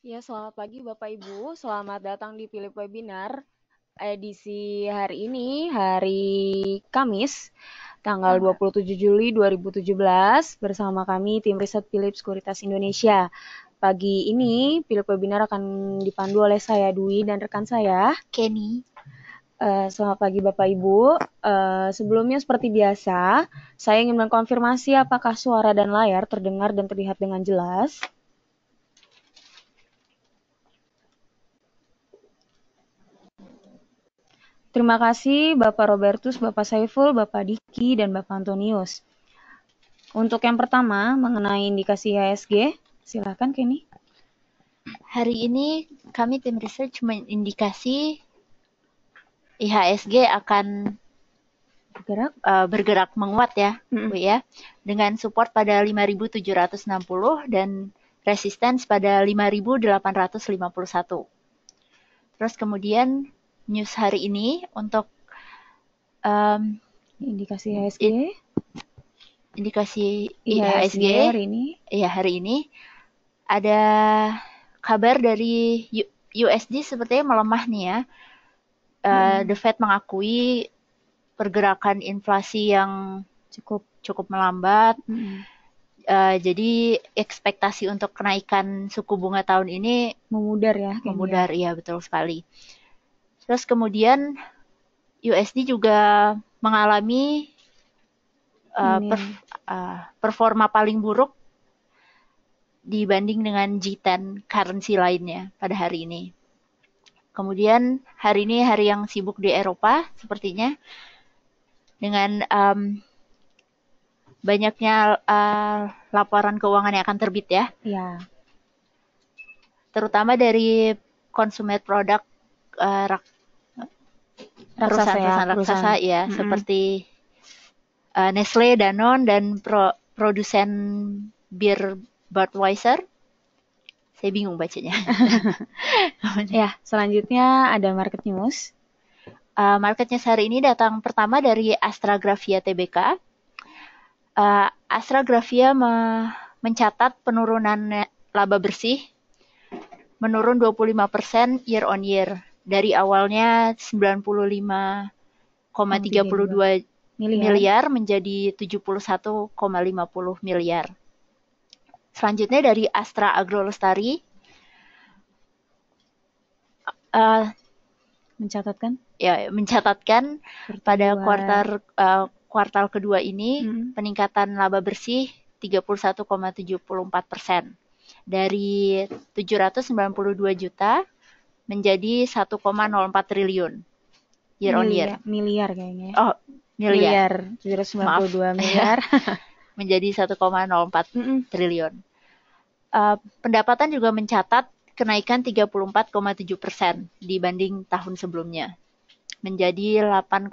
Ya, selamat pagi Bapak Ibu. Selamat datang di Philip Webinar edisi hari ini, hari Kamis, tanggal 27 Juli 2017 bersama kami tim riset Philip Sekuritas Indonesia. Pagi ini Philip Webinar akan dipandu oleh saya Dwi dan rekan saya Kenny. Uh, selamat pagi Bapak Ibu. Uh, sebelumnya seperti biasa, saya ingin mengkonfirmasi apakah suara dan layar terdengar dan terlihat dengan jelas. Terima kasih Bapak Robertus, Bapak Saiful, Bapak Diki, dan Bapak Antonius. Untuk yang pertama, mengenai indikasi IHSG, silakan Kenny. Hari ini kami tim research mengindikasi IHSG akan bergerak uh, bergerak menguat ya, mm-hmm. Bu ya. Dengan support pada 5760 dan resistance pada 5851. Terus kemudian news hari ini untuk um, indikasi IHSG. In, indikasi IHSG, IHSG hari ini. Iya, hari ini ada kabar dari USD sepertinya melemah nih ya. Uh, hmm. The Fed mengakui pergerakan inflasi yang cukup cukup melambat. Hmm. Uh, jadi ekspektasi untuk kenaikan suku bunga tahun ini memudar ya. Memudar, ya. ya betul sekali. Terus kemudian USD juga mengalami uh, per, uh, performa paling buruk dibanding dengan G10 currency lainnya pada hari ini. Kemudian hari ini hari yang sibuk di Eropa sepertinya dengan um, banyaknya uh, laporan keuangan yang akan terbit ya. Iya. Terutama dari consumer product uh, rak, perusahaan raksasa ya mm-hmm. seperti uh, Nestle, Danone dan pro, produsen bir Budweiser. Saya bingung bacanya. ya, selanjutnya ada market news. Uh, eh, market news hari ini datang pertama dari Astragrafia Tbk. Uh, Astragrafia me- mencatat penurunan laba bersih menurun 25% year on year dari awalnya 95,32 ya. miliar. miliar menjadi 71,50 miliar. Selanjutnya dari Astra Agrolestari uh, mencatatkan ya mencatatkan Pertumbuhan. pada kuartal uh, kuartal kedua ini hmm. peningkatan laba bersih 31,74 persen dari 792 juta menjadi 1,04 triliun year on year. Miliar kayaknya. Ya. Oh, miliar. miliar 792 Maaf. miliar. menjadi 1,04 mm -mm. triliun. Uh, pendapatan juga mencatat kenaikan 34,7 persen dibanding tahun sebelumnya, menjadi 8,54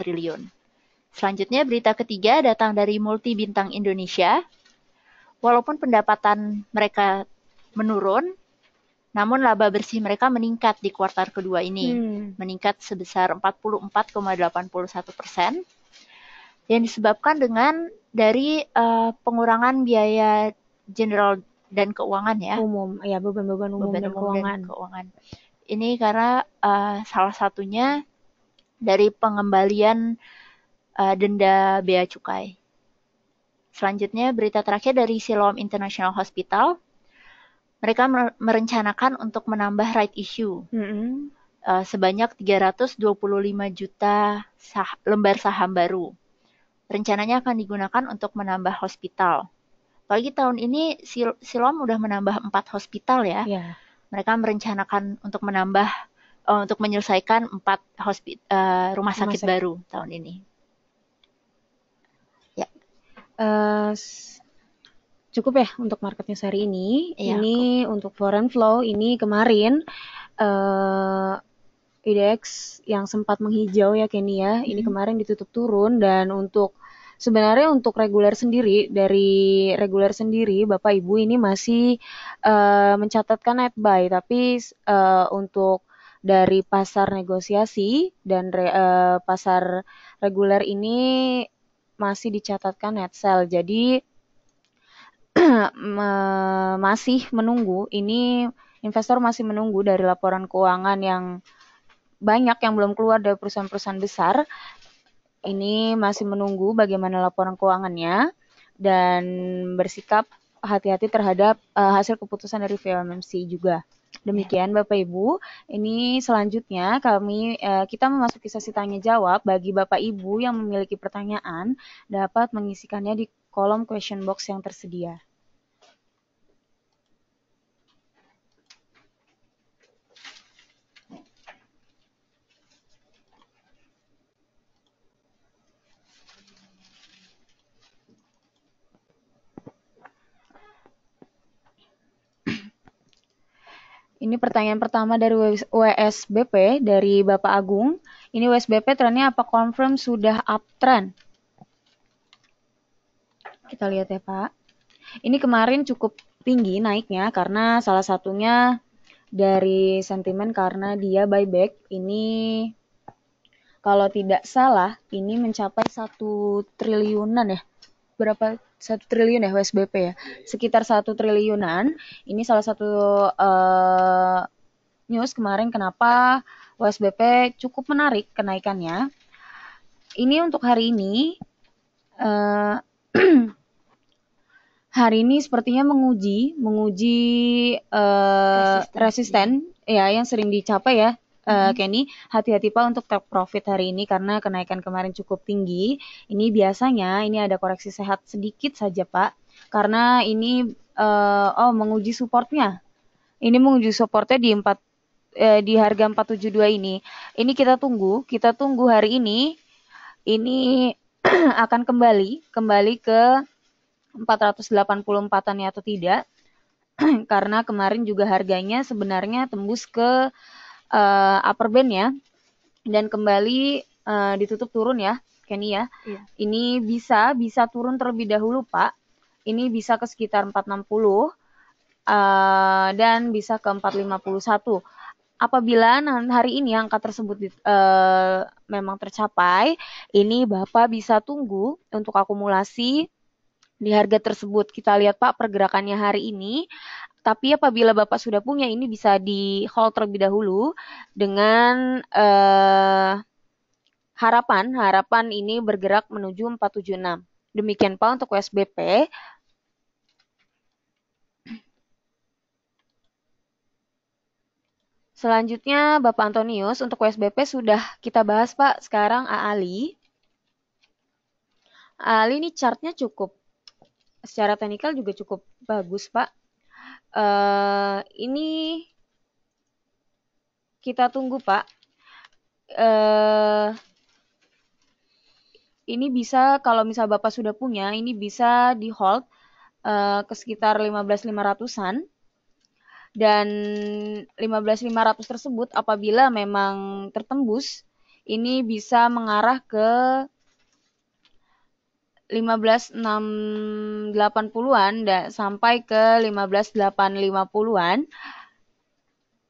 triliun. Selanjutnya berita ketiga datang dari Multi Bintang Indonesia. Walaupun pendapatan mereka menurun, namun laba bersih mereka meningkat di kuartal kedua ini, hmm. meningkat sebesar 44,81 persen. Yang disebabkan dengan dari uh, pengurangan biaya general dan keuangan ya. Umum, ya beban-beban umum, beban dan, umum keuangan. dan keuangan. Ini karena uh, salah satunya dari pengembalian uh, denda bea cukai. Selanjutnya berita terakhir dari Siloam International Hospital mereka merencanakan untuk menambah right issue mm-hmm. uh, sebanyak 325 juta sah lembar saham baru. Rencananya akan digunakan untuk menambah hospital. Apalagi tahun ini Sil Silom sudah menambah empat hospital ya. Yeah. Mereka merencanakan untuk menambah uh, untuk menyelesaikan empat uh, rumah, sakit rumah baru tahun ini. Ya. Uh, cukup ya untuk market news hari ini. Iya, ini aku. untuk foreign flow ini kemarin uh, eh, IDX yang sempat menghijau ya Kenny ya. Hmm. Ini kemarin ditutup turun dan untuk sebenarnya untuk reguler sendiri dari reguler sendiri Bapak Ibu ini masih uh, mencatatkan net buy tapi uh, untuk dari pasar negosiasi dan re, uh, pasar reguler ini masih dicatatkan net sell. Jadi masih menunggu ini investor masih menunggu dari laporan keuangan yang banyak yang belum keluar dari perusahaan-perusahaan besar. Ini masih menunggu bagaimana laporan keuangannya dan bersikap hati-hati terhadap uh, hasil keputusan dari VOMMC juga. Demikian Bapak Ibu, ini selanjutnya kami eh, kita memasuki sesi tanya jawab bagi Bapak Ibu yang memiliki pertanyaan dapat mengisikannya di kolom question box yang tersedia. Ini pertanyaan pertama dari WSBP dari Bapak Agung. Ini WSBP trennya apa confirm sudah uptrend? Kita lihat ya Pak. Ini kemarin cukup tinggi naiknya karena salah satunya dari sentimen karena dia buyback. Ini kalau tidak salah ini mencapai satu triliunan ya. Berapa satu triliun ya WSBP ya iya, iya. sekitar satu triliunan ini salah satu uh, news kemarin kenapa WSBP cukup menarik kenaikannya ini untuk hari ini uh, hari ini sepertinya menguji menguji uh, resisten. resisten ya yang sering dicapai ya uh, Kenny, hati-hati Pak untuk take profit hari ini karena kenaikan kemarin cukup tinggi. Ini biasanya ini ada koreksi sehat sedikit saja Pak, karena ini uh, oh menguji supportnya. Ini menguji supportnya di empat eh, di harga 472 ini. Ini kita tunggu, kita tunggu hari ini. Ini akan kembali kembali ke 484-an ya atau tidak. Karena kemarin juga harganya sebenarnya tembus ke uh, upper band ya dan kembali uh, ditutup turun ya Kenny ya. Iya. Ini bisa bisa turun terlebih dahulu Pak. Ini bisa ke sekitar 460 uh, eh, dan bisa ke 451. Apabila hari ini angka tersebut uh, memang tercapai, ini Bapak bisa tunggu untuk akumulasi di harga tersebut. Kita lihat Pak pergerakannya hari ini tapi apabila Bapak sudah punya ini bisa di hold terlebih dahulu dengan eh, harapan harapan ini bergerak menuju 476. Demikian Pak untuk WSBP. Selanjutnya Bapak Antonius untuk WSBP sudah kita bahas Pak. Sekarang AALI. AALI ini chartnya cukup secara teknikal juga cukup bagus Pak. Uh, ini kita tunggu Pak. Uh, ini bisa kalau misal Bapak sudah punya, ini bisa di hold uh, ke sekitar 15.500-an. Dan 15.500 tersebut apabila memang tertembus, ini bisa mengarah ke 15680-an sampai ke 15850-an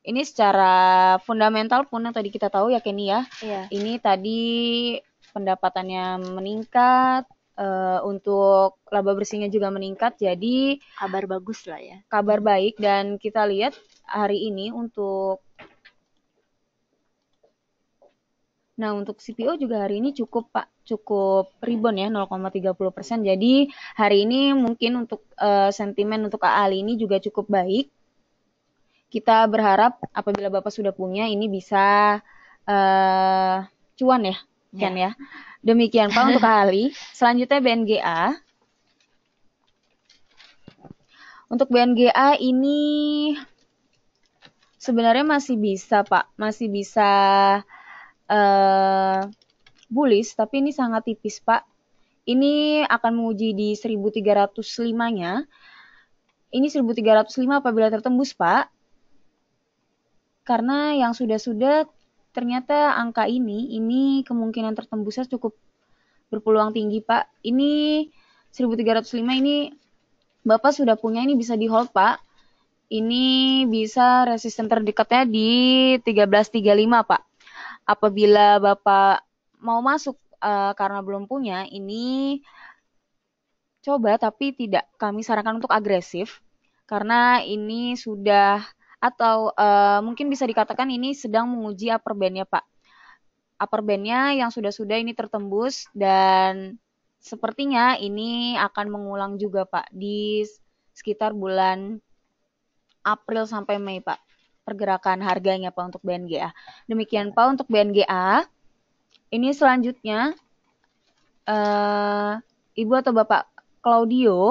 ini secara fundamental pun yang tadi kita tahu ya Kenny ya. Iya. Ini tadi pendapatannya meningkat uh, untuk laba bersihnya juga meningkat. Jadi kabar bagus lah ya. Kabar baik dan kita lihat hari ini untuk Nah, untuk CPO juga hari ini cukup Pak, cukup ribon ya 0,30 persen. Jadi hari ini mungkin untuk uh, sentimen untuk AAL ini juga cukup baik. Kita berharap apabila Bapak sudah punya ini bisa uh, cuan ya, kan ya. ya. Demikian Pak untuk AAL. Selanjutnya BNGA. Untuk BNGA ini sebenarnya masih bisa Pak, masih bisa uh, bullish, tapi ini sangat tipis, Pak. Ini akan menguji di 1305-nya. Ini 1305 apabila tertembus, Pak. Karena yang sudah-sudah ternyata angka ini, ini kemungkinan tertembusnya cukup berpeluang tinggi, Pak. Ini 1305 ini Bapak sudah punya ini bisa di hold, Pak. Ini bisa resisten terdekatnya di 1335, Pak apabila Bapak mau masuk uh, karena belum punya, ini coba tapi tidak kami sarankan untuk agresif karena ini sudah atau uh, mungkin bisa dikatakan ini sedang menguji upper bandnya Pak. Upper bandnya yang sudah-sudah ini tertembus dan sepertinya ini akan mengulang juga Pak di sekitar bulan April sampai Mei Pak pergerakan harganya Pak untuk BNGA. Demikian Pak untuk BNGA. Ini selanjutnya uh, Ibu atau Bapak Claudio uh,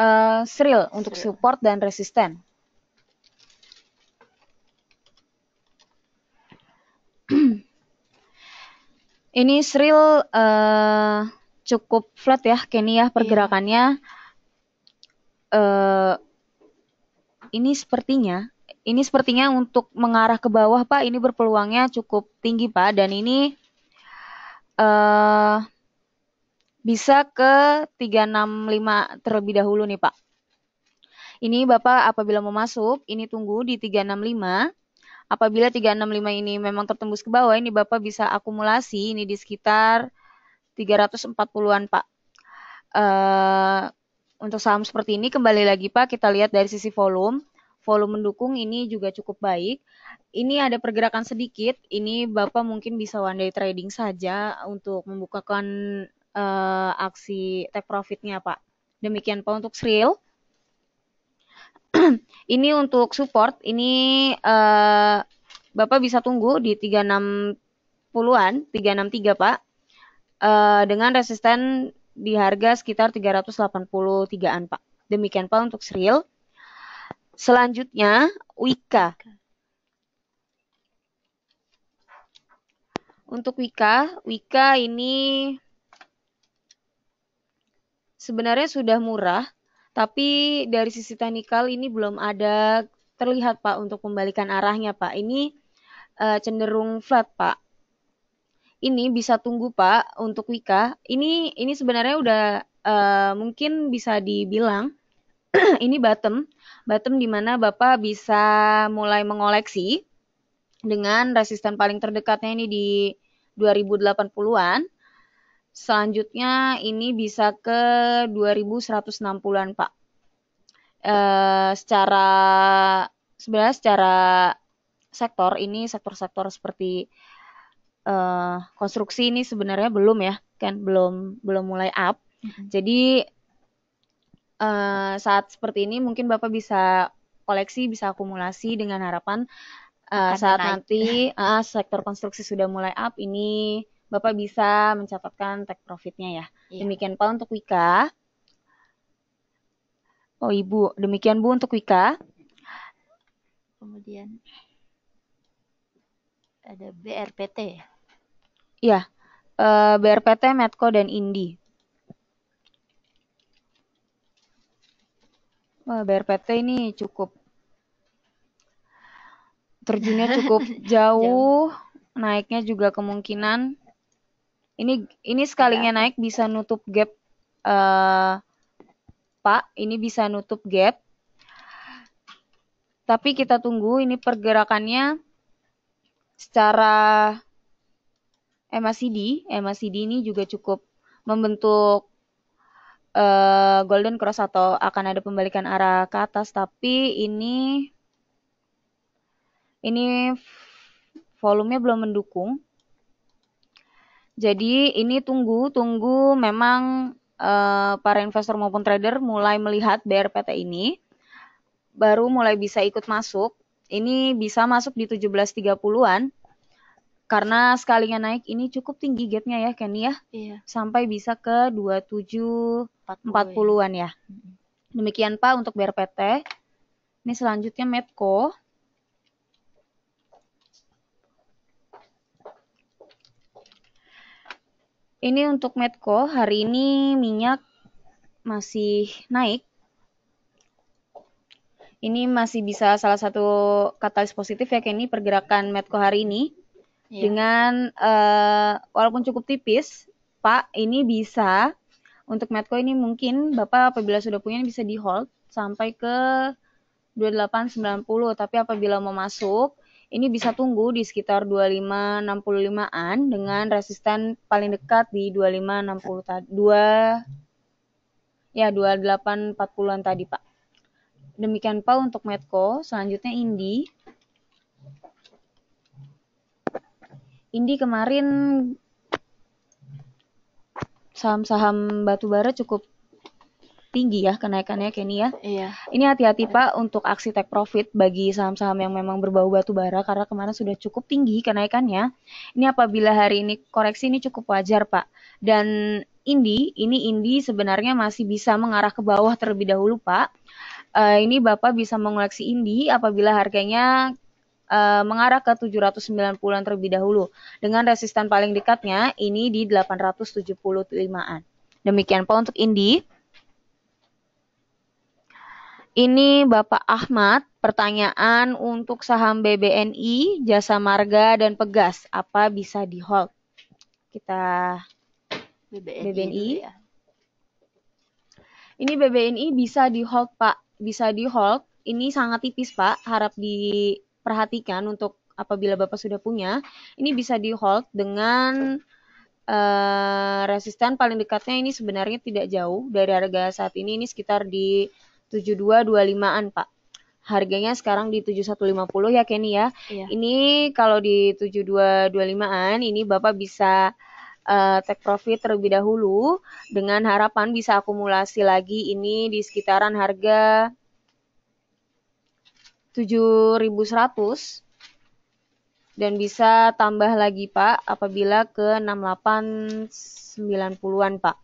eh, Sril untuk support dan resisten. Ini Sril uh, eh, cukup flat ya Kenny ya iya. pergerakannya. Yeah. Uh, ini sepertinya ini sepertinya untuk mengarah ke bawah Pak, ini berpeluangnya cukup tinggi Pak dan ini uh, bisa ke 365 terlebih dahulu nih Pak. Ini Bapak apabila mau masuk, ini tunggu di 365. Apabila 365 ini memang tertembus ke bawah, ini Bapak bisa akumulasi ini di sekitar 340-an Pak. Uh, untuk saham seperti ini kembali lagi Pak, kita lihat dari sisi volume volume mendukung ini juga cukup baik. Ini ada pergerakan sedikit, ini Bapak mungkin bisa one day trading saja untuk membukakan uh, aksi take profitnya Pak. Demikian Pak untuk Sril. ini untuk support, ini uh, Bapak bisa tunggu di 360-an, 363 Pak. Uh, dengan resisten di harga sekitar 383-an Pak. Demikian Pak untuk Sril. Selanjutnya, Wika. Untuk Wika, Wika ini sebenarnya sudah murah, tapi dari sisi teknikal ini belum ada terlihat Pak untuk pembalikan arahnya Pak. Ini uh, cenderung flat Pak. Ini bisa tunggu Pak untuk Wika. Ini ini sebenarnya udah uh, mungkin bisa dibilang ini bottom, bottom di mana Bapak bisa mulai mengoleksi dengan resisten paling terdekatnya ini di 2080-an. Selanjutnya ini bisa ke 2160-an, Pak. E, secara sebenarnya secara sektor ini sektor-sektor seperti eh, konstruksi ini sebenarnya belum ya kan belum belum mulai up mm -hmm. jadi Eh, saat seperti ini mungkin Bapak bisa koleksi, bisa akumulasi dengan harapan uh, saat naik. nanti uh, sektor konstruksi sudah mulai up ini Bapak bisa mencatatkan take profitnya ya. Iya. Demikian Pak untuk Wika. Oh Ibu, demikian Bu untuk Wika. Kemudian ada BRPT ya? Iya, uh, BRPT, Medco, dan Indi. Wah, eh, BRPT ini cukup terjunnya cukup jauh, jauh, naiknya juga kemungkinan ini ini sekalinya ya. naik bisa nutup gap uh, Pak, ini bisa nutup gap. Tapi kita tunggu ini pergerakannya secara MACD, MACD ini juga cukup membentuk uh, golden cross atau akan ada pembalikan arah ke atas tapi ini ini volumenya belum mendukung jadi ini tunggu tunggu memang uh, para investor maupun trader mulai melihat BRPT ini baru mulai bisa ikut masuk ini bisa masuk di 17.30-an karena sekalinya naik ini cukup tinggi gapnya ya Kenny ya iya. sampai bisa ke 27 empat puluhan iya. ya. Demikian Pak untuk BRPT. Ini selanjutnya Medco. Ini untuk Medco, hari ini minyak masih naik. Ini masih bisa salah satu katalis positif ya, kayak ini pergerakan Medco hari ini. Iya. Dengan uh, walaupun cukup tipis, Pak, ini bisa untuk Medco ini mungkin Bapak apabila sudah punya bisa di hold sampai ke 2890 tapi apabila mau masuk ini bisa tunggu di sekitar 2565-an dengan resisten paling dekat di 2560 tadi. 2 ya 2840-an tadi, Pak. Demikian Pak untuk Medco, selanjutnya Indi. Indi kemarin saham-saham batubara cukup tinggi ya kenaikannya Kenny ya. Iya. Ini hati-hati Pak untuk aksi take profit bagi saham-saham yang memang berbau batu bara karena kemarin sudah cukup tinggi kenaikannya. Ini apabila hari ini koreksi ini cukup wajar Pak. Dan Indi, ini Indi sebenarnya masih bisa mengarah ke bawah terlebih dahulu Pak. Uh, ini Bapak bisa mengoleksi Indi apabila harganya Eh, mengarah ke 790-an terlebih dahulu dengan resisten paling dekatnya ini di 875-an. Demikian pula untuk Indi. Ini Bapak Ahmad, pertanyaan untuk saham BBNI, Jasa Marga dan Pegas, apa bisa di hold? Kita BBNI. BBNI. Ya. Ini BBNI bisa di hold Pak, bisa di hold. Ini sangat tipis Pak, harap di perhatikan untuk apabila Bapak sudah punya, ini bisa di hold dengan uh, resisten paling dekatnya ini sebenarnya tidak jauh dari harga saat ini ini sekitar di 7225-an, Pak. Harganya sekarang di 7150 ya Kenny ya. Iya. Ini kalau di 7225-an ini Bapak bisa uh, take profit terlebih dahulu dengan harapan bisa akumulasi lagi ini di sekitaran harga 7100 dan bisa tambah lagi Pak apabila ke 6890-an Pak.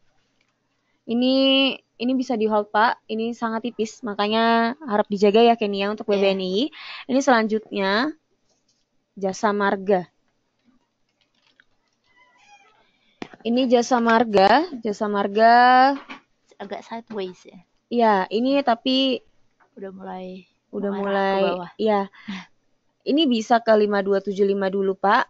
Ini ini bisa di hold Pak, ini sangat tipis makanya harap dijaga ya Kenia untuk iya. BBNI. Yeah. Ini selanjutnya jasa marga. Ini jasa marga, jasa marga agak sideways ya. Iya, ini tapi udah mulai udah Mau mulai ya ini bisa ke 5275 dulu Pak.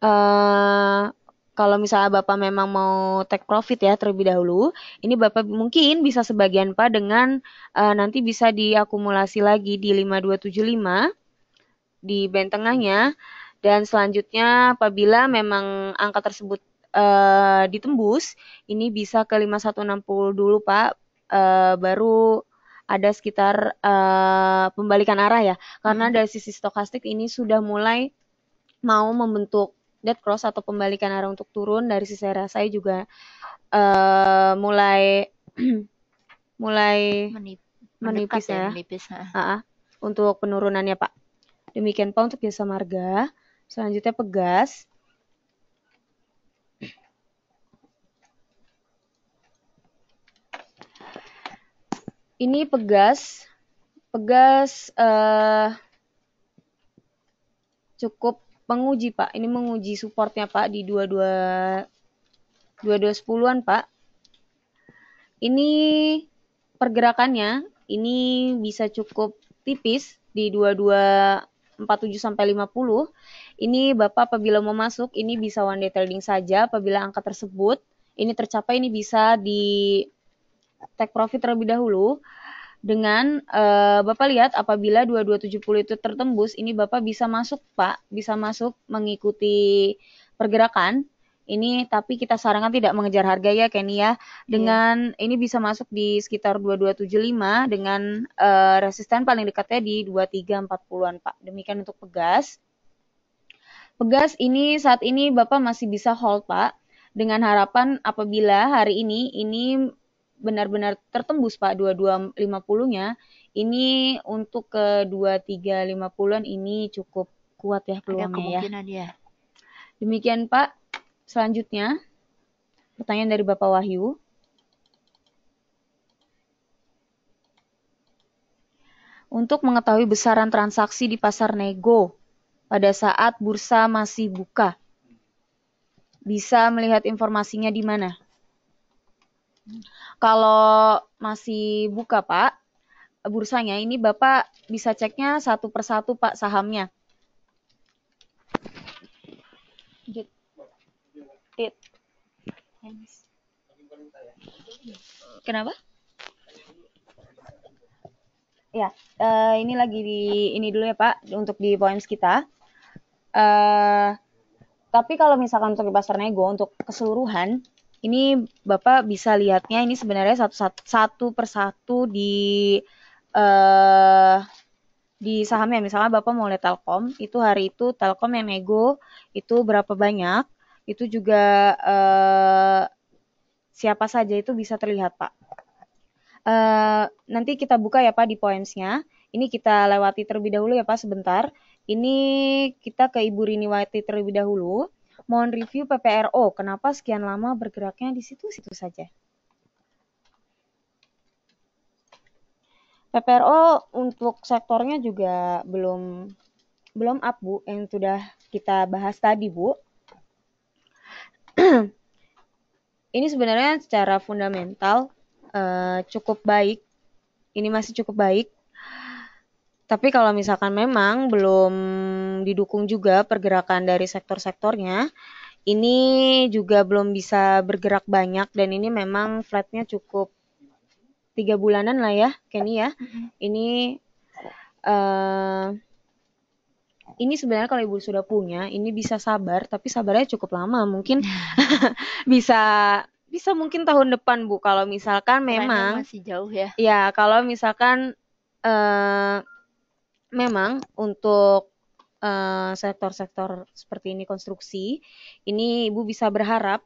Uh, kalau misalnya Bapak memang mau take profit ya terlebih dahulu, ini Bapak mungkin bisa sebagian Pak dengan uh, nanti bisa diakumulasi lagi di 5275 di band tengahnya dan selanjutnya apabila memang angka tersebut uh, ditembus, ini bisa ke 5160 dulu Pak, uh, baru ada sekitar uh, pembalikan arah ya karena hmm. dari sisi stokastik ini sudah mulai mau membentuk dead cross atau pembalikan arah untuk turun dari sisi saya juga uh, mulai mulai Menip, menipis ya, ya. Menipis, -uh. untuk penurunannya pak demikian pak untuk jasa marga selanjutnya pegas ini pegas pegas uh, cukup menguji pak ini menguji supportnya pak di dua dua dua dua sepuluhan pak ini pergerakannya ini bisa cukup tipis di dua dua empat tujuh sampai lima puluh ini bapak apabila mau masuk ini bisa one day trading saja apabila angka tersebut ini tercapai ini bisa di take profit terlebih dahulu dengan uh, Bapak lihat apabila 2270 itu tertembus ini Bapak bisa masuk Pak, bisa masuk mengikuti pergerakan. Ini tapi kita sarankan tidak mengejar harga ya Kenny ya. Dengan yeah. ini bisa masuk di sekitar 2275 dengan uh, resisten paling dekatnya di 2340-an Pak. Demikian untuk pegas. Pegas ini saat ini Bapak masih bisa hold Pak dengan harapan apabila hari ini ini benar-benar tertembus Pak 2250-nya ini untuk ke 2350-an ini cukup kuat ya peluangnya ya. ya. Demikian Pak. Selanjutnya pertanyaan dari Bapak Wahyu. Untuk mengetahui besaran transaksi di pasar nego pada saat bursa masih buka, bisa melihat informasinya di mana? Kalau masih buka Pak bursanya, ini Bapak bisa ceknya satu persatu Pak sahamnya. Kenapa? Ya, uh, ini lagi di ini dulu ya Pak untuk di poems kita. Uh, tapi kalau misalkan untuk di pasar nego untuk keseluruhan ini Bapak bisa lihatnya ini sebenarnya satu, satu, satu persatu di uh, di sahamnya. Misalnya Bapak mau lihat Telkom, itu hari itu Telkom yang nego itu berapa banyak, itu juga uh, siapa saja itu bisa terlihat Pak. Uh, nanti kita buka ya Pak di poemsnya. Ini kita lewati terlebih dahulu ya Pak sebentar. Ini kita ke Ibu Rini Wati terlebih dahulu. Mohon review PPRO, kenapa sekian lama bergeraknya di situ-situ saja? PPRO untuk sektornya juga belum belum up Bu yang sudah kita bahas tadi Bu. Ini sebenarnya secara fundamental uh, cukup baik. Ini masih cukup baik. Tapi kalau misalkan memang belum didukung juga pergerakan dari sektor-sektornya ini juga belum bisa bergerak banyak dan ini memang flatnya cukup tiga bulanan lah ya Kenny ya mm-hmm. ini uh, ini sebenarnya kalau ibu sudah punya ini bisa sabar tapi sabarnya cukup lama mungkin bisa bisa mungkin tahun depan bu kalau misalkan memang masih jauh ya ya kalau misalkan uh, memang untuk Eh, sektor-sektor seperti ini konstruksi, ini Ibu bisa berharap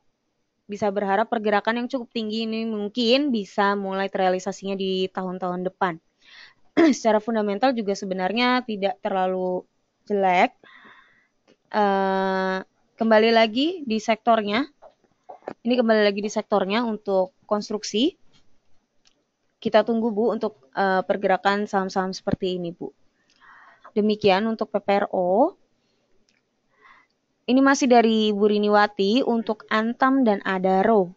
bisa berharap pergerakan yang cukup tinggi ini mungkin bisa mulai terrealisasinya di tahun-tahun depan. Secara fundamental juga sebenarnya tidak terlalu jelek. Uh, kembali lagi di sektornya. Ini kembali lagi di sektornya untuk konstruksi. Kita tunggu Bu untuk uh, pergerakan saham-saham seperti ini Bu. Demikian untuk PPRO. Ini masih dari Bu Riniwati untuk Antam dan Adaro.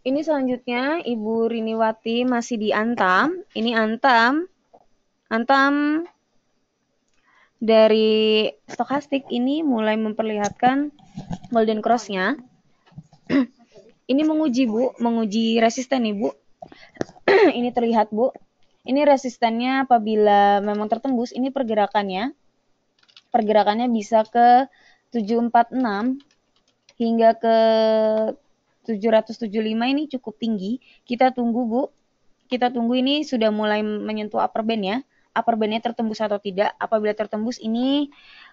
Ini selanjutnya Ibu Riniwati masih di Antam. Ini Antam. Antam dari stokastik ini mulai memperlihatkan golden cross-nya. ini menguji, Bu, menguji resisten ibu. ini terlihat, Bu. Ini resistennya apabila memang tertembus, ini pergerakannya. Pergerakannya bisa ke 746 hingga ke 775 ini cukup tinggi. Kita tunggu, Bu. Kita tunggu ini sudah mulai menyentuh upper band ya upper bandnya tertembus atau tidak. Apabila tertembus ini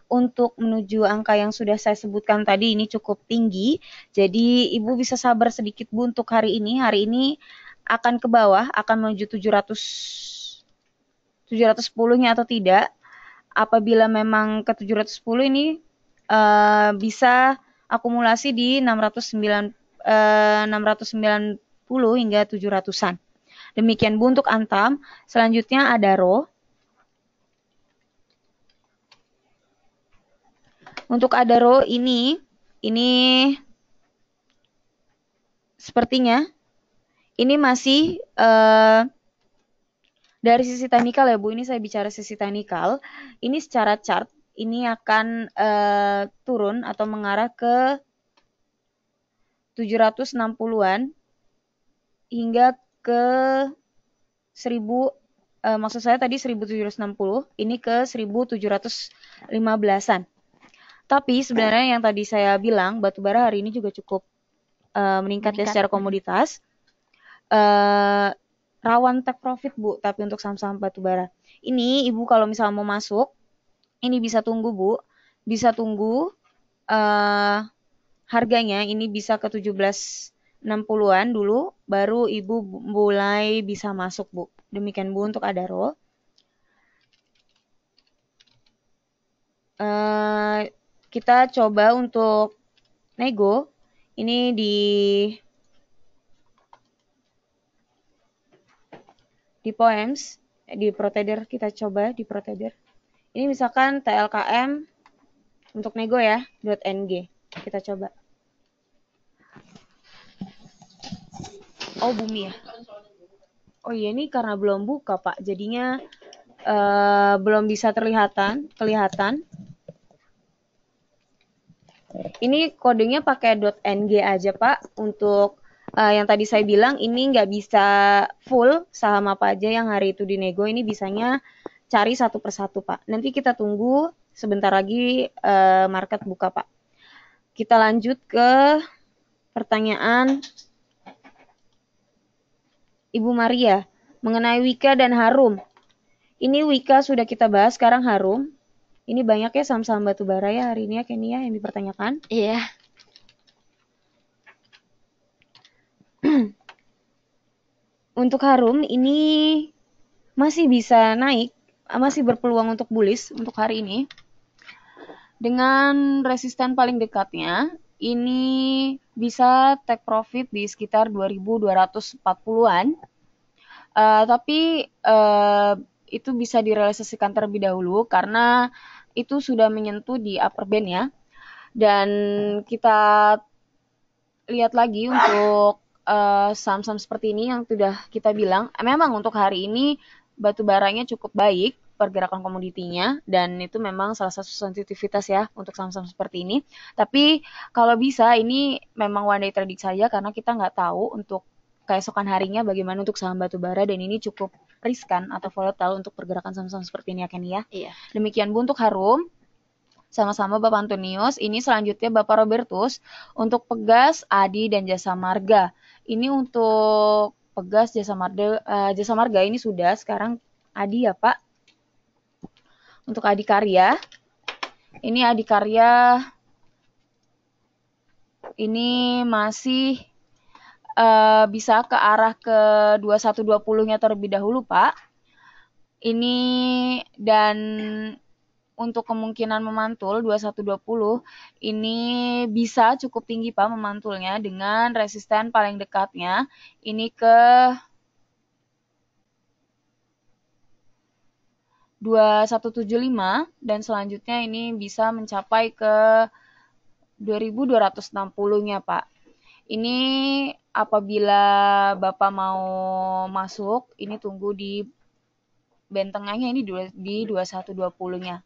untuk menuju angka yang sudah saya sebutkan tadi ini cukup tinggi. Jadi Ibu bisa sabar sedikit Bu untuk hari ini. Hari ini akan ke bawah, akan menuju 700 710-nya atau tidak. Apabila memang ke 710 ini uh, bisa akumulasi di 609 uh, 690 hingga 700-an. Demikian Bu untuk Antam. Selanjutnya ada Ro. Untuk ada row ini, ini sepertinya ini masih uh, dari sisi teknikal ya Bu, ini saya bicara sisi teknikal. Ini secara chart ini akan uh, turun atau mengarah ke 760-an hingga ke 1000 eh, maksud saya tadi 1760, ini ke 1715-an. Tapi sebenarnya yang tadi saya bilang batu bara hari ini juga cukup uh, eh, meningkat, meningkat ya secara hmm. komoditas. Uh, rawan take profit bu, tapi untuk saham-saham batu bara Ini ibu kalau misalnya mau masuk, ini bisa tunggu bu, bisa tunggu uh, harganya ini bisa ke 1760-an dulu, baru ibu mulai bisa masuk bu. Demikian bu untuk ada roll. Uh, kita coba untuk nego ini di di poems eh, di proteder kita coba di proteder ini misalkan TLKM untuk nego ya .ng kita coba oh bumi ya oh iya ini karena belum buka pak jadinya uh, belum bisa terlihatan kelihatan ini kodenya pakai .ng aja Pak untuk uh, yang tadi saya bilang ini nggak bisa full saham apa aja yang hari itu dinego ini bisanya cari satu persatu Pak. Nanti kita tunggu sebentar lagi uh, market buka Pak. Kita lanjut ke pertanyaan Ibu Maria mengenai Wika dan Harum. Ini Wika sudah kita bahas, sekarang Harum. Ini banyak ya saham-saham batubara ya hari ini ya Kenia ya, yang dipertanyakan. Iya. untuk Harum ini masih bisa naik, masih berpeluang untuk bullish untuk hari ini. Dengan resisten paling dekatnya ini bisa take profit di sekitar 2240-an. Uh, eh, tapi uh, itu bisa direalisasikan terlebih dahulu karena itu sudah menyentuh di upper band ya. Dan kita lihat lagi untuk eh, saham-saham uh, seperti ini yang sudah kita bilang, memang untuk hari ini batu baranya cukup baik pergerakan komoditinya dan itu memang salah satu sensitivitas ya untuk saham-saham seperti ini. Tapi kalau bisa ini memang one day trading saja karena kita nggak tahu untuk keesokan harinya bagaimana untuk saham batu bara dan ini cukup riskan atau volatile untuk pergerakan saham-saham seperti ini ya Kenny ya. Iya. Demikian Bu untuk Harum. Sama-sama Bapak Antonius, ini selanjutnya Bapak Robertus untuk Pegas, Adi dan Jasa Marga. Ini untuk Pegas Jasa Marga uh, Jasa Marga ini sudah sekarang Adi ya Pak. Untuk Adi Karya. Ini Adi Karya ini masih Eh, bisa ke arah ke 2120-nya terlebih dahulu, Pak. Ini dan untuk kemungkinan memantul 2120 ini bisa cukup tinggi Pak memantulnya dengan resisten paling dekatnya ini ke 2175 dan selanjutnya ini bisa mencapai ke 2260-nya Pak. Ini apabila Bapak mau masuk, ini tunggu di bentengnya ini di 2120-nya.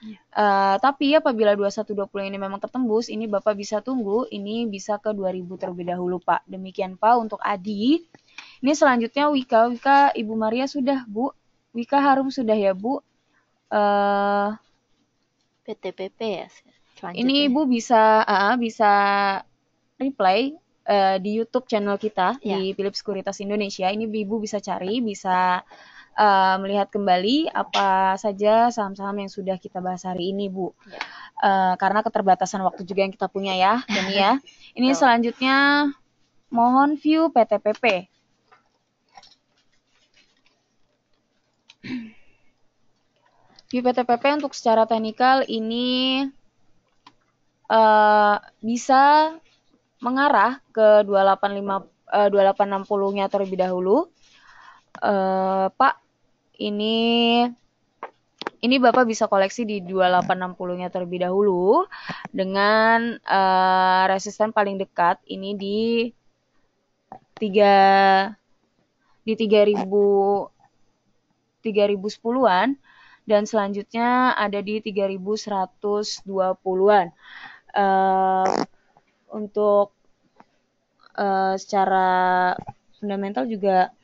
Ya. Uh, tapi apabila 2120 ini memang tertembus, ini Bapak bisa tunggu, ini bisa ke 2000 terlebih dahulu, Pak. Demikian, Pak, untuk Adi. Ini selanjutnya Wika. Wika, Ibu Maria sudah, Bu. Wika Harum sudah ya, Bu. Uh, eh, PTPP ya. Ini Ibu bisa uh, bisa reply Eh, di YouTube channel kita yeah. di ya. Philips Sekuritas Indonesia. Ini Ibu bisa cari, bisa uh, melihat kembali apa saja saham-saham yang sudah kita bahas hari ini, Bu. Yeah. Ya. Uh, karena keterbatasan waktu juga yang kita punya ya, ini ya. Ini so. selanjutnya mohon view PTPP. View PTPP untuk secara teknikal ini uh, bisa mengarah ke 285 uh, 2860-nya terlebih dahulu. Uh, Pak, ini ini Bapak bisa koleksi di 2860-nya terlebih dahulu dengan uh, resisten paling dekat ini di 3 di 3000 3010-an dan selanjutnya ada di 3120-an. Uh, eh, untuk uh, secara fundamental juga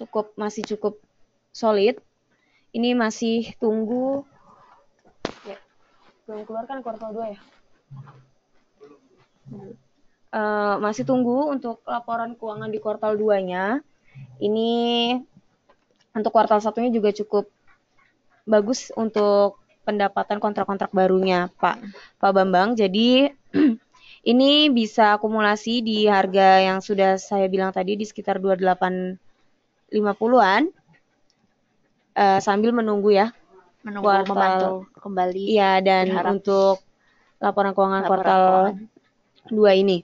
cukup masih cukup solid. Ini masih tunggu ya, belum keluarkan kuartal 2 ya. Uh, masih tunggu untuk laporan keuangan di kuartal 2-nya. Ini untuk kuartal satunya juga cukup bagus untuk pendapatan kontrak-kontrak barunya Pak Pak Bambang. Jadi Ini bisa akumulasi di harga yang sudah saya bilang tadi di sekitar 2850-an. Uh, eh, sambil menunggu ya menunggu kuartal, kembali. Iya, dan untuk laporan keuangan laporan kuartal 2 ini.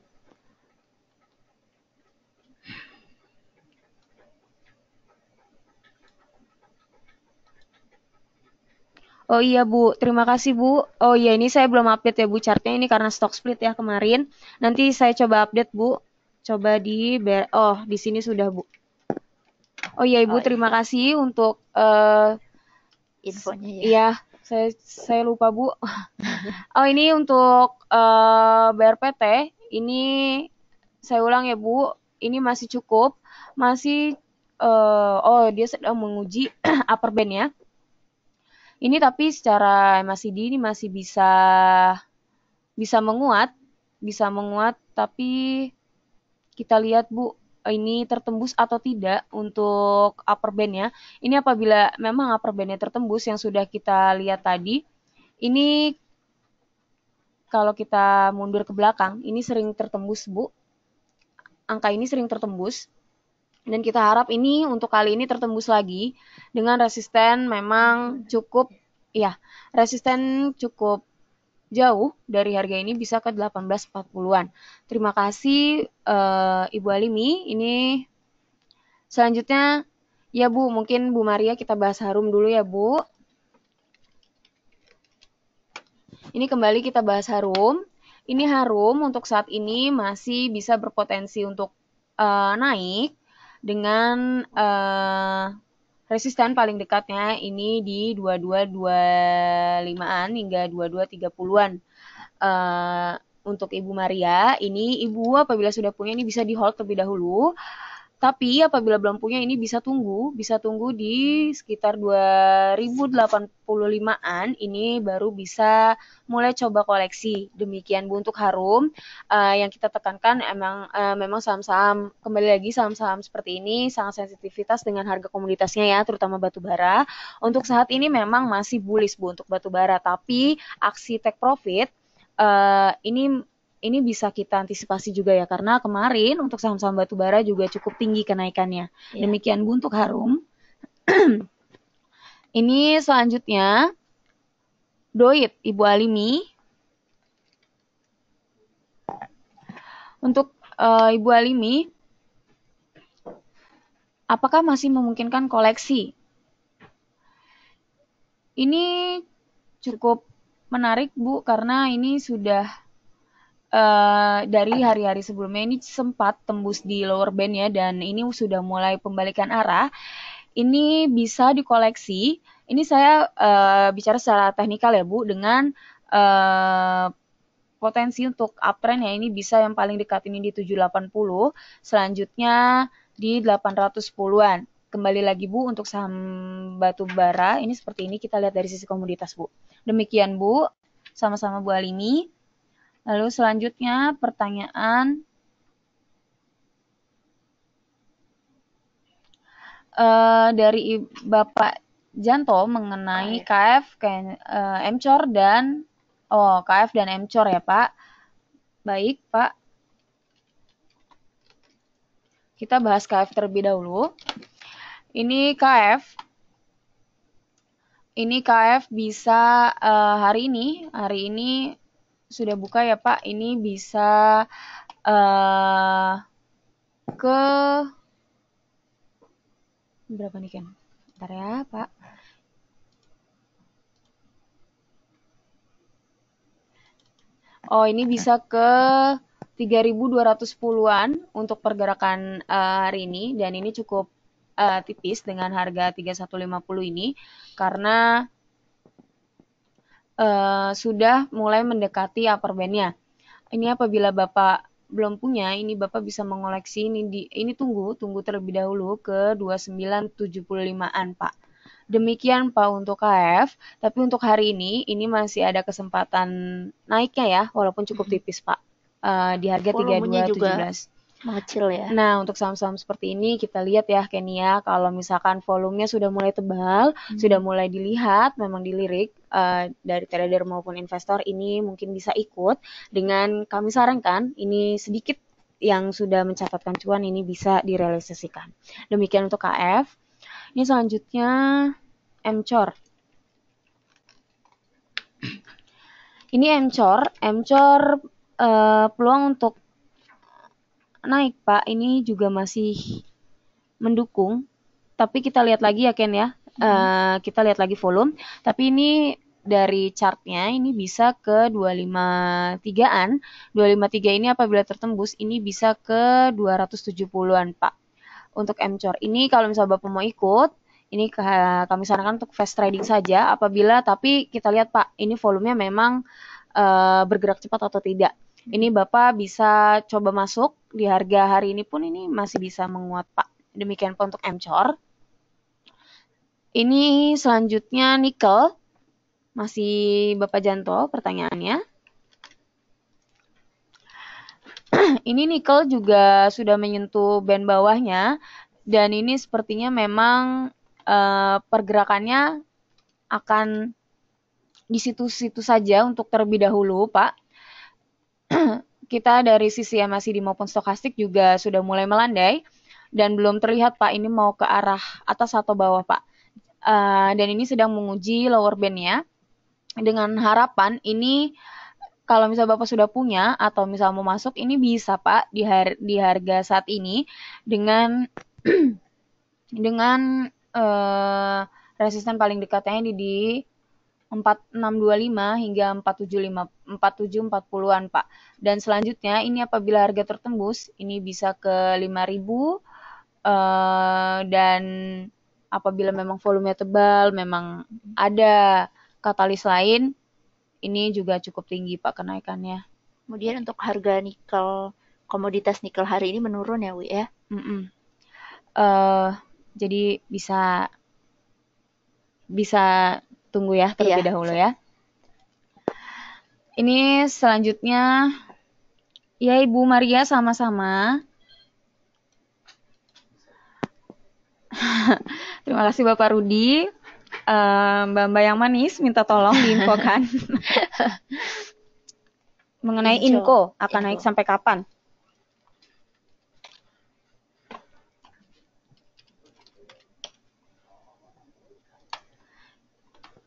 Oh iya Bu, terima kasih Bu. Oh iya ini saya belum update ya Bu chartnya ini karena stock split ya kemarin. Nanti saya coba update Bu. Coba di oh di sini sudah Bu. Oh iya Ibu oh, iya. terima kasih untuk uh, infonya ya. Iya, saya saya lupa Bu. oh ini untuk uh, eh, BRPT ini saya ulang ya Bu, ini masih cukup, masih uh, oh dia sedang menguji upper band ya ini tapi secara MACD ini masih bisa bisa menguat, bisa menguat tapi kita lihat Bu ini tertembus atau tidak untuk upper band ya? Ini apabila memang upper bandnya tertembus yang sudah kita lihat tadi, ini kalau kita mundur ke belakang, ini sering tertembus Bu. Angka ini sering tertembus dan kita harap ini untuk kali ini tertembus lagi dengan resisten memang cukup ya, resisten cukup jauh dari harga ini bisa ke 18.40-an. Terima kasih uh, Ibu Alimi. Ini selanjutnya ya Bu, mungkin Bu Maria kita bahas harum dulu ya Bu. Ini kembali kita bahas harum. Ini harum untuk saat ini masih bisa berpotensi untuk uh, naik dengan uh, resisten paling dekatnya ini di 2225-an hingga 2230-an. Uh, eh, untuk Ibu Maria, ini Ibu apabila sudah punya ini bisa di hold terlebih dahulu. Tapi apabila belum punya ini bisa tunggu, bisa tunggu di sekitar 2085-an ini baru bisa mulai coba koleksi. Demikian Bu untuk Harum uh, yang kita tekankan emang uh, memang saham-saham kembali lagi saham-saham seperti ini sangat sensitivitas dengan harga komoditasnya ya, terutama batu bara. Untuk saat ini memang masih bullish Bu untuk batu bara, tapi aksi take profit uh, ini ini bisa kita antisipasi juga ya karena kemarin untuk saham-saham batubara juga cukup tinggi kenaikannya. Ya. Demikian Bu untuk Harum. ini selanjutnya Doit Ibu Alimi. Untuk uh, Ibu Alimi, apakah masih memungkinkan koleksi? Ini cukup menarik Bu karena ini sudah Eh, dari hari-hari sebelumnya ini sempat tembus di lower band ya dan ini sudah mulai pembalikan arah. Ini bisa dikoleksi. Ini saya uh, bicara secara teknikal ya Bu dengan uh, potensi untuk uptrend ya ini bisa yang paling dekat ini di 780, selanjutnya di 810-an. Kembali lagi Bu untuk saham batu bara ini seperti ini kita lihat dari sisi komoditas Bu. Demikian Bu, sama-sama Bu Alimi. Lalu selanjutnya pertanyaan uh, dari Bapak Janto mengenai KF, uh, eh, MCOR dan oh KF dan MCOR ya Pak. Baik Pak. Kita bahas KF terlebih dahulu. Ini KF. Ini KF bisa uh, hari ini, hari ini sudah buka ya Pak. Ini bisa uh, ke berapa nih kan? Ntar ya Pak. Oh, ini bisa ke 3.210-an untuk pergerakan uh, hari ini dan ini cukup uh, tipis dengan harga 3150 ini karena Eh, sudah mulai mendekati upper bandnya. Ini apabila Bapak belum punya, ini Bapak bisa mengoleksi ini di ini tunggu, tunggu terlebih dahulu ke 2975-an, Pak. Demikian Pak untuk KF, tapi untuk hari ini ini masih ada kesempatan naiknya ya, walaupun cukup hmm. tipis, Pak. Uh, di harga 3217. Mengecil ya. Nah, untuk saham-saham seperti ini kita lihat ya Kenia, kalau misalkan volumenya sudah mulai tebal, hmm. sudah mulai dilihat, memang dilirik uh, dari trader maupun investor ini mungkin bisa ikut dengan kami sarankan ini sedikit yang sudah mencatatkan cuan ini bisa direalisasikan. Demikian untuk KF. Ini selanjutnya MCOR. Ini MCOR, MCOR uh, eh, peluang untuk naik, Pak. Ini juga masih mendukung. Tapi kita lihat lagi ya Ken ya. Hmm. Uh, kita lihat lagi volume. Tapi ini dari chartnya ini bisa ke 253-an. 253 ini apabila tertembus ini bisa ke 270-an Pak. Untuk MCOR ini kalau misalnya Bapak mau ikut, ini ke, kami sarankan untuk fast trading saja apabila tapi kita lihat Pak, ini volumenya memang uh, bergerak cepat atau tidak. Ini hmm. Bapak bisa coba masuk di harga hari ini pun ini masih bisa menguat Pak. Demikian pun untuk MCOR. Ini selanjutnya nikel. Masih Bapak Janto pertanyaannya. ini nikel juga sudah menyentuh band bawahnya dan ini sepertinya memang uh, pergerakannya akan di situ-situ saja untuk terlebih dahulu, Pak. kita dari sisi MACD maupun stokastik juga sudah mulai melandai dan belum terlihat Pak ini mau ke arah atas atau bawah Pak. Uh, dan ini sedang menguji lower band bandnya dengan harapan ini kalau misal Bapak sudah punya atau misal mau masuk ini bisa Pak di, har di harga saat ini dengan dengan uh, resisten paling dekatnya di, di 4625 hingga 475, 4740-an, Pak. Dan selanjutnya ini apabila harga tertembus, ini bisa ke 5000 uh, eh, dan apabila memang volumenya tebal, memang ada katalis lain, ini juga cukup tinggi Pak kenaikannya. Kemudian untuk harga nikel, komoditas nikel hari ini menurun ya, Wi ya? Mm -mm. Uh, jadi bisa bisa tunggu ya terlebih iya. dahulu ya. Ini selanjutnya ya Ibu Maria sama-sama. Terima kasih Bapak Rudi. Uh, Mbak Mbak yang manis minta tolong diinfokan mengenai inko akan naik sampai kapan?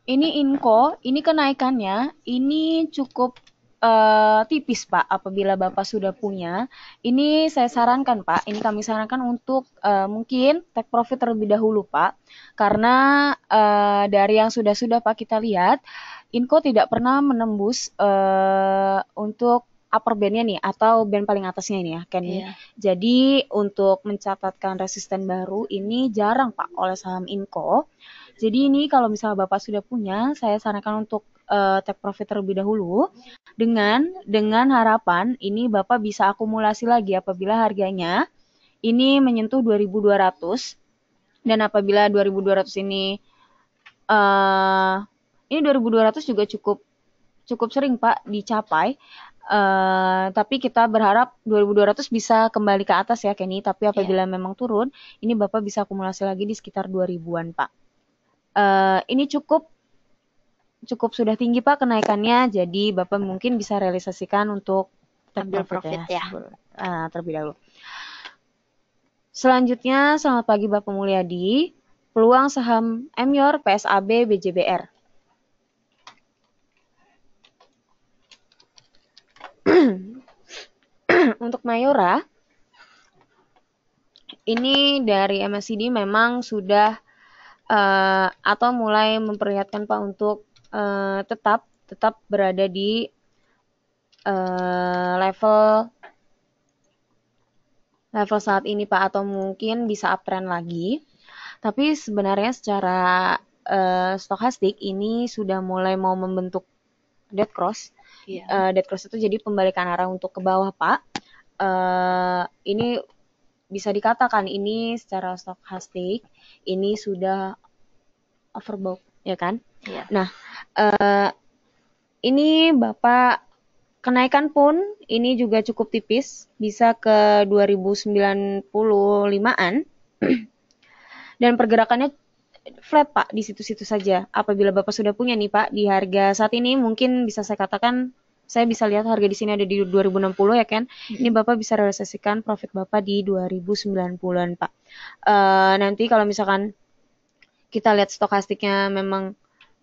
Ini inko, ini kenaikannya, ini cukup uh, tipis Pak apabila Bapak sudah punya. Ini saya sarankan Pak, ini kami sarankan untuk uh, mungkin take profit terlebih dahulu Pak. Karena uh, dari yang sudah-sudah Pak kita lihat, Inko tidak pernah menembus uh, untuk upper bandnya nih atau band paling atasnya ini ya kan? Yeah. Jadi untuk mencatatkan resisten baru ini jarang Pak oleh saham Inko. Jadi ini kalau misalnya Bapak sudah punya, saya sarankan untuk uh, take profit terlebih dahulu dengan dengan harapan ini Bapak bisa akumulasi lagi apabila harganya ini menyentuh 2200 dan apabila 2200 ini uh, ini 2200 juga cukup cukup sering Pak dicapai Uh, tapi kita berharap 2200 bisa kembali ke atas ya Kenny. Tapi iya. apabila yeah. memang turun, ini Bapak bisa akumulasi lagi di sekitar 2000-an Pak. Eh, ini cukup cukup sudah tinggi Pak kenaikannya, jadi Bapak mungkin bisa realisasikan untuk ambil profit ya. ya. Uh, terlebih dahulu. Selanjutnya, selamat pagi Bapak Mulyadi. Peluang saham MYOR, PSAB, BJBR. Untuk Mayora, ini dari MSCD memang sudah uh, atau mulai memperlihatkan Pak untuk uh, tetap tetap berada di uh, level level saat ini Pak atau mungkin bisa uptrend lagi. Tapi sebenarnya secara uh, stokastik ini sudah mulai mau membentuk dead cross. Yeah. Iya. Uh, dead cross itu jadi pembalikan arah untuk ke bawah Pak. Uh, ini bisa dikatakan ini secara stokastik ini sudah overbook ya kan? Yeah. Nah, uh, ini Bapak kenaikan pun ini juga cukup tipis, bisa ke 2095-an. Dan pergerakannya flat Pak di situ-situ saja. Apabila Bapak sudah punya nih Pak di harga saat ini mungkin bisa saya katakan saya bisa lihat harga di sini ada di 2060 ya kan. Ini Bapak bisa realisasikan profit Bapak di 2090-an Pak. Uh, nanti kalau misalkan kita lihat stokastiknya memang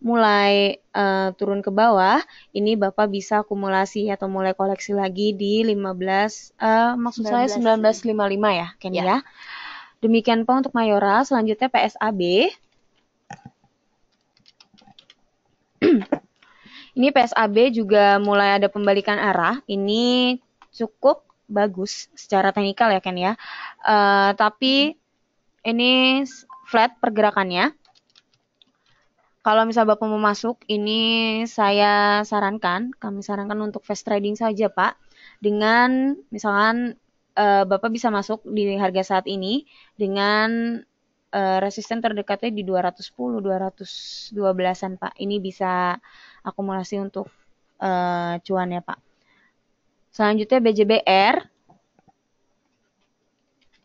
mulai uh, turun ke bawah, ini Bapak bisa akumulasi atau mulai koleksi lagi di 15 uh, eh, maksud 19. saya 1955 ya, Ken ya. ya. Demikian Pak untuk Mayora, selanjutnya PSAB. Ini PSAB juga mulai ada pembalikan arah. Ini cukup bagus secara teknikal ya kan ya. Uh, tapi ini flat pergerakannya. Kalau misalnya Bapak mau masuk, ini saya sarankan, kami sarankan untuk fast trading saja Pak. Dengan misalkan eh, Bapak bisa masuk di harga saat ini dengan Eh, resisten terdekatnya di 210, 212-an Pak. Ini bisa akumulasi untuk uh, ya Pak. Selanjutnya BJBR.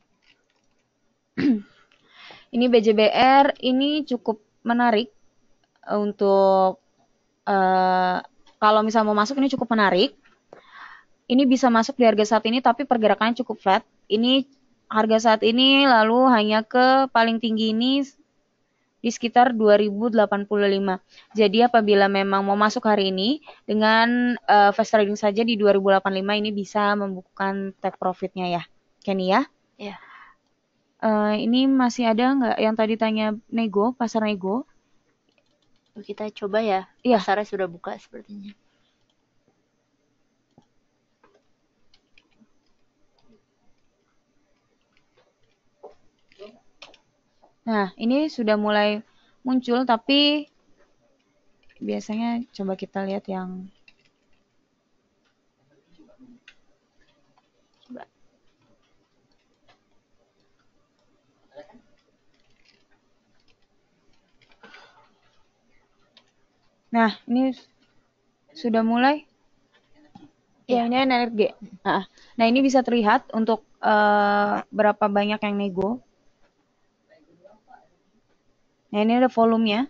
ini BJBR ini cukup menarik eh, untuk uh, kalau misal mau masuk ini cukup menarik. Ini bisa masuk di harga saat ini tapi pergerakannya cukup flat. Ini harga saat ini lalu hanya ke paling tinggi ini di sekitar 2085. Jadi apabila memang mau masuk hari ini dengan uh, fast trading saja di 2085 ini bisa membukukan take profitnya ya. Kenny ya? Iya. Yeah. Uh, ini masih ada nggak yang tadi tanya nego, pasar nego? Kita coba ya. Iya. Pasarnya sudah buka sepertinya. Nah, ini sudah mulai muncul tapi biasanya coba kita lihat yang Nah, ini sudah mulai Ya, ini energi. Ah, ah. Nah, ini bisa terlihat untuk uh, berapa banyak yang nego Nah, ini ada volumenya.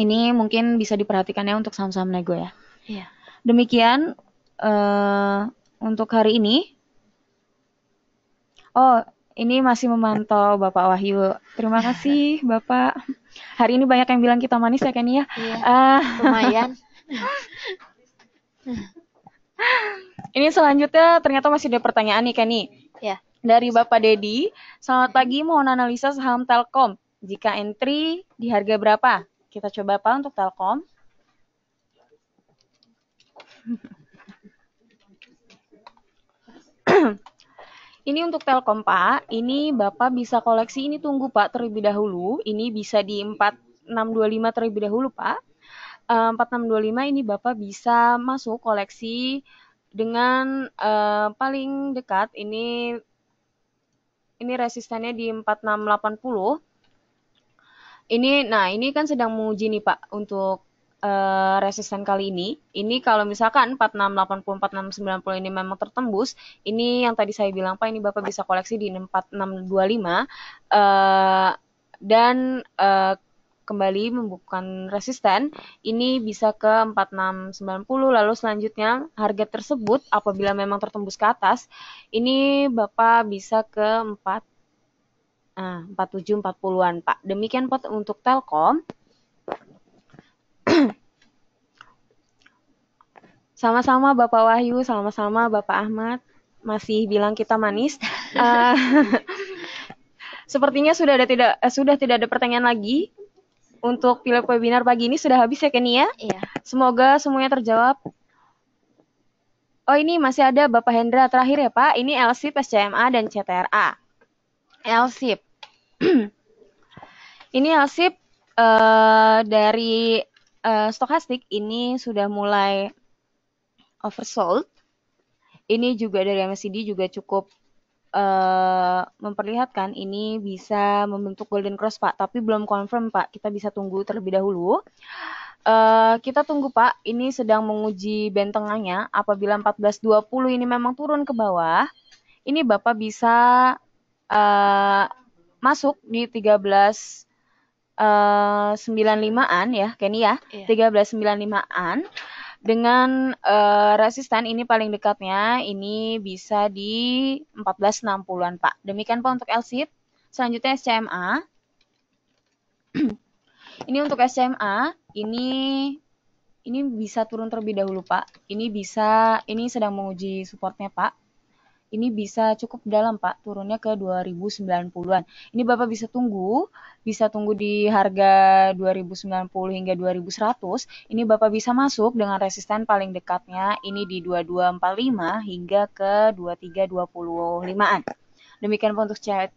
Ini mungkin bisa diperhatikan ya untuk saham-saham nego ya. Iya. Demikian uh, untuk hari ini. Oh, ini masih memantau Bapak Wahyu. Terima ya. kasih Bapak. Hari ini banyak yang bilang kita manis ya Kenny ya. Iya, uh, lumayan. ini selanjutnya ternyata masih ada pertanyaan nih Kenny. Iya dari Bapak Dedi. Selamat pagi, mohon analisa saham Telkom. Jika entry di harga berapa? Kita coba apa untuk Telkom? Ini untuk Telkom, Pak. Ini Bapak bisa koleksi ini tunggu, Pak, terlebih dahulu. Ini bisa di 4625 terlebih dahulu, Pak. 4625 eh, ini Bapak bisa masuk koleksi dengan uh, paling dekat ini ini resistennya di 4680 ini nah ini kan sedang menguji nih Pak untuk uh, resisten kali ini. Ini kalau misalkan 4680 4690 ini memang tertembus, ini yang tadi saya bilang Pak ini Bapak bisa koleksi di 4625 uh, eh, dan uh, kembali membuka resisten, ini bisa ke 4690 lalu selanjutnya harga tersebut apabila memang tertembus ke atas, ini Bapak bisa ke 4 ah, 4740-an, Pak. Demikian Pak untuk Telkom. Sama-sama Bapak Wahyu, sama-sama Bapak Ahmad. Masih bilang kita manis. Ah, sepertinya sudah ada tidak eh, sudah tidak ada pertanyaan lagi untuk pilih webinar pagi ini sudah habis ya Kenia? Ya? Iya. Semoga semuanya terjawab. Oh ini masih ada Bapak Hendra terakhir ya Pak. Ini LSIP, SCMA, dan CTRA. LSIP. ini LSIP uh, eh, dari uh, stokastik ini sudah mulai oversold. Ini juga dari MSCD juga cukup Eh, memperlihatkan ini bisa membentuk golden cross Pak, tapi belum confirm Pak. Kita bisa tunggu terlebih dahulu. Uh, kita tunggu Pak, ini sedang menguji bentengannya. Apabila 1420 ini memang turun ke bawah, ini Bapak bisa uh, masuk di 13 uh, 95-an ya, Kenny ya, yeah. 13 an dengan uh, resisten ini paling dekatnya, ini bisa di 1460-an, Pak. Demikian Pak untuk LSIP. Selanjutnya SCMA. ini untuk SCMA, ini ini bisa turun terlebih dahulu, Pak. Ini bisa ini sedang menguji supportnya, Pak ini bisa cukup dalam Pak turunnya ke 2090-an. Ini Bapak bisa tunggu, bisa tunggu di harga 2090 hingga 2100. Ini Bapak bisa masuk dengan resisten paling dekatnya ini di 2245 hingga ke 2325-an. Demikian untuk SMA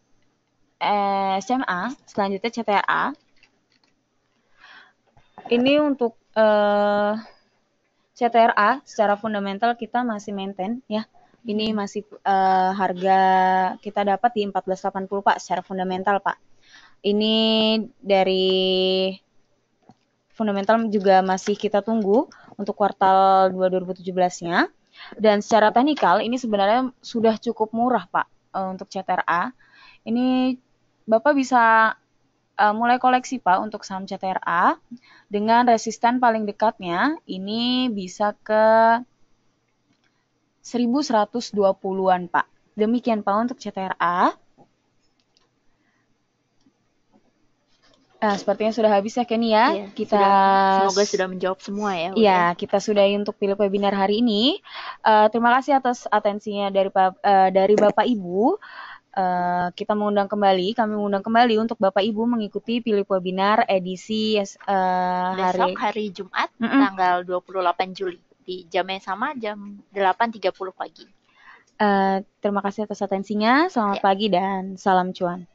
eh, SMA, selanjutnya CTA. Ini untuk eh, CTRA secara fundamental kita masih maintain ya ini masih uh, harga kita dapat di 1480 Pak secara fundamental Pak. Ini dari fundamental juga masih kita tunggu untuk kuartal 2017-nya. Dan secara teknikal ini sebenarnya sudah cukup murah Pak uh, untuk CTRA. Ini Bapak bisa uh, mulai koleksi Pak untuk saham CTRA dengan resisten paling dekatnya ini bisa ke 1120-an, Pak. Demikian Pak untuk CTRA. Nah, eh, sepertinya sudah habis ya Kenny ya. Iya, kita sudah, semoga sudah menjawab semua ya. Iya, ya. kita sudah untuk pilih webinar hari ini. Uh, terima kasih atas atensinya dari uh, dari Bapak Ibu. Uh, kita mengundang kembali, kami mengundang kembali untuk Bapak Ibu mengikuti Pilih Webinar edisi uh, hari besok hari Jumat mm -mm. tanggal 28 Juli di jam yang sama jam 8.30 pagi. Uh, terima kasih atas atensinya. Selamat ya. pagi dan salam cuan.